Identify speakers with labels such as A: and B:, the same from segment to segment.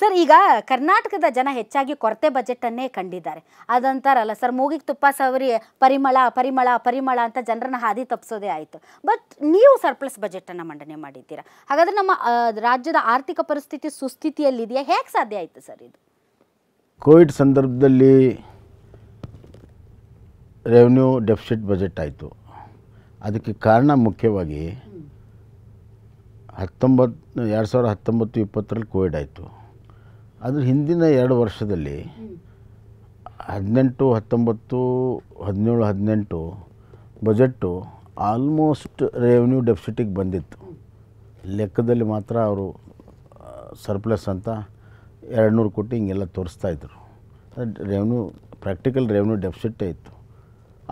A: sir ಈಗ ಕರ್ನಾಟಕದ ಜನ ಹೆಚ್ಚಾಗಿ ಕೊರತೆ ಬಜೆಟ್ ಅನ್ನೇ ಕಂಡಿದ್ದಾರೆ ಅದಂತಾರಲ್ಲ ಸರ್ ಮೂಗಿಗೆ ತುಪ್ಪ ಸವರಿ ಪರಿಮಳ ಪರಿಮಳ ಪರಿಮಳ ಅಂತ ಜನರನ್ನ ಹಾದಿ ತಪ್ಪಿಸೋದೇ ಆಯಿತು ಬಟ್ ನೀವು ಸರ್ಪ್ಲಸ್ ಬಜೆಟ್ ಅನ್ನ ಮಂಡನೆ ಮಾಡಿದ್ದೀರಾ ಹಾಗಾದ್ರೆ ನಮ್ಮ ರಾಜ್ಯದ ಆರ್ಥಿಕ ಪರಿಸ್ಥಿತಿ ಸುಸ್ಥಿತಿಯಲ್ಲಿದೆಯಾ ಹೇಗೆ ಸಾಧ್ಯ ಆಯಿತು ಸರ್ ಇದು ಕೋವಿಡ್ ಸಂದರ್ಭದಲ್ಲಿ ರೆವೆನ್ಯೂ ಡೆಫಿಸಿಟ್ ಬಜೆಟ್ ಆಯಿತು ಅದಕ್ಕೆ ಕಾರಣ ಮುಖ್ಯವಾಗಿ ಹತ್ತೊಂಬತ್ತು ಎರಡು ಸಾವಿರದ ಹತ್ತೊಂಬತ್ತು ಇಪ್ಪತ್ತರಲ್ಲಿ ಕೋವಿಡ್ ಆಯಿತು ಆದರೆ ಹಿಂದಿನ ಎರಡು ವರ್ಷದಲ್ಲಿ ಹದಿನೆಂಟು ಹತ್ತೊಂಬತ್ತು ಹದಿನೇಳು ಹದಿನೆಂಟು ಬಜೆಟ್ಟು ಆಲ್ಮೋಸ್ಟ್ ರೆವೆನ್ಯೂ ಡೆಫಿಸಿಟಿಗೆ ಬಂದಿತ್ತು ಲೆಕ್ಕದಲ್ಲಿ ಮಾತ್ರ ಅವರು ಸರ್ಪ್ಲಸ್ ಅಂತ ಎರಡು ನೂರು ಕೋಟಿ ಹಿಂಗೆಲ್ಲ ತೋರಿಸ್ತಾಯಿದ್ರು ರೆವೆನ್ಯೂ ಪ್ರಾಕ್ಟಿಕಲ್ ರೆವೆನ್ಯೂ ಡೆಫಿಸಿಟ್ಟೇ ಇತ್ತು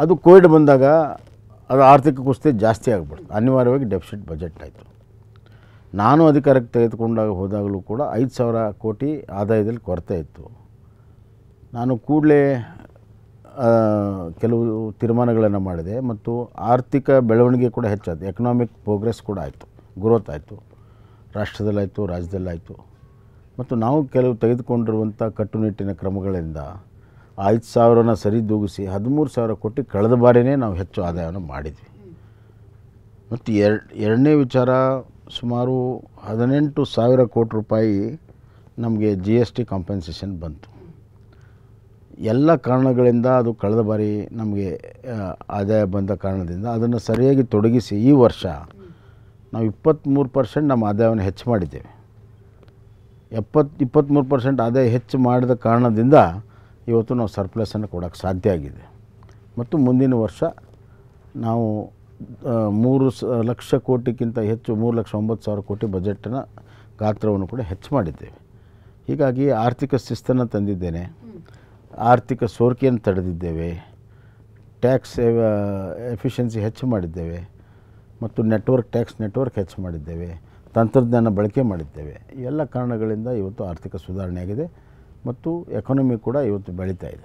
A: ಅದು ಕೋವಿಡ್ ಬಂದಾಗ ಅದು ಆರ್ಥಿಕ ಕುಸಿತ ಜಾಸ್ತಿ ಆಗ್ಬಿಡ್ತು ಅನಿವಾರ್ಯವಾಗಿ ಡೆಫಿಸಿಟ್ ಬಜೆಟ್ ಆಯಿತು ನಾನು ಅಧಿಕಾರಕ್ಕೆ ತೆಗೆದುಕೊಂಡಾಗ ಹೋದಾಗಲೂ ಕೂಡ ಐದು ಸಾವಿರ ಕೋಟಿ ಆದಾಯದಲ್ಲಿ ಕೊರತೆ ಇತ್ತು ನಾನು ಕೂಡಲೇ ಕೆಲವು ತೀರ್ಮಾನಗಳನ್ನು ಮಾಡಿದೆ ಮತ್ತು ಆರ್ಥಿಕ ಬೆಳವಣಿಗೆ ಕೂಡ ಹೆಚ್ಚಾಯಿತು ಎಕನಾಮಿಕ್ ಪ್ರೋಗ್ರೆಸ್ ಕೂಡ ಆಯಿತು ಗ್ರೋತ್ ಆಯಿತು ರಾಷ್ಟ್ರದಲ್ಲಾಯಿತು ರಾಜ್ಯದಲ್ಲಾಯಿತು ಮತ್ತು ನಾವು ಕೆಲವು ತೆಗೆದುಕೊಂಡಿರುವಂಥ ಕಟ್ಟುನಿಟ್ಟಿನ ಕ್ರಮಗಳಿಂದ ಐದು ಸಾವಿರನ ಸರಿದೂಗಿಸಿ ಹದಿಮೂರು ಸಾವಿರ ಕೋಟಿ ಕಳೆದ ಬಾರಿನೇ ನಾವು ಹೆಚ್ಚು ಆದಾಯವನ್ನು ಮಾಡಿದ್ವಿ ಮತ್ತು ಎರಡು ಎರಡನೇ ವಿಚಾರ ಸುಮಾರು ಹದಿನೆಂಟು ಸಾವಿರ ಕೋಟಿ ರೂಪಾಯಿ ನಮಗೆ ಜಿ ಎಸ್ ಟಿ ಕಾಂಪೆನ್ಸೇಷನ್ ಬಂತು ಎಲ್ಲ ಕಾರಣಗಳಿಂದ ಅದು ಕಳೆದ ಬಾರಿ ನಮಗೆ ಆದಾಯ ಬಂದ ಕಾರಣದಿಂದ ಅದನ್ನು ಸರಿಯಾಗಿ ತೊಡಗಿಸಿ ಈ ವರ್ಷ ನಾವು ಇಪ್ಪತ್ತ್ಮೂರು ಪರ್ಸೆಂಟ್ ನಮ್ಮ ಆದಾಯವನ್ನು ಹೆಚ್ಚು ಮಾಡಿದ್ದೇವೆ ಎಪ್ಪತ್ತು ಇಪ್ಪತ್ತ್ಮೂರು ಪರ್ಸೆಂಟ್ ಆದಾಯ ಹೆಚ್ಚು ಮಾಡಿದ ಕಾರಣದಿಂದ ಇವತ್ತು ನಾವು ಸರ್ಪ್ಲಸನ್ನು ಕೊಡೋಕ್ಕೆ ಸಾಧ್ಯ ಆಗಿದೆ ಮತ್ತು ಮುಂದಿನ ವರ್ಷ ನಾವು ಮೂರು ಸ ಲಕ್ಷ ಕೋಟಿಗಿಂತ ಹೆಚ್ಚು ಮೂರು ಲಕ್ಷ ಒಂಬತ್ತು ಸಾವಿರ ಕೋಟಿ ಬಜೆಟ್ನ ಗಾತ್ರವನ್ನು ಕೂಡ ಹೆಚ್ಚು ಮಾಡಿದ್ದೇವೆ ಹೀಗಾಗಿ ಆರ್ಥಿಕ ಶಿಸ್ತನ್ನು ತಂದಿದ್ದೇನೆ ಆರ್ಥಿಕ ಸೋರಿಕೆಯನ್ನು ತಡೆದಿದ್ದೇವೆ ಟ್ಯಾಕ್ಸ್ ಎಫಿಷಿಯನ್ಸಿ ಹೆಚ್ಚು ಮಾಡಿದ್ದೇವೆ ಮತ್ತು ನೆಟ್ವರ್ಕ್ ಟ್ಯಾಕ್ಸ್ ನೆಟ್ವರ್ಕ್ ಹೆಚ್ಚು ಮಾಡಿದ್ದೇವೆ ತಂತ್ರಜ್ಞಾನ ಬಳಕೆ ಮಾಡಿದ್ದೇವೆ ಎಲ್ಲ ಕಾರಣಗಳಿಂದ ಇವತ್ತು ಆರ್ಥಿಕ ಸುಧಾರಣೆಯಾಗಿದೆ ಮತ್ತು ಎಕಾನಮಿ ಕೂಡ ಇವತ್ತು ಬೆಳೀತಾ ಇದೆ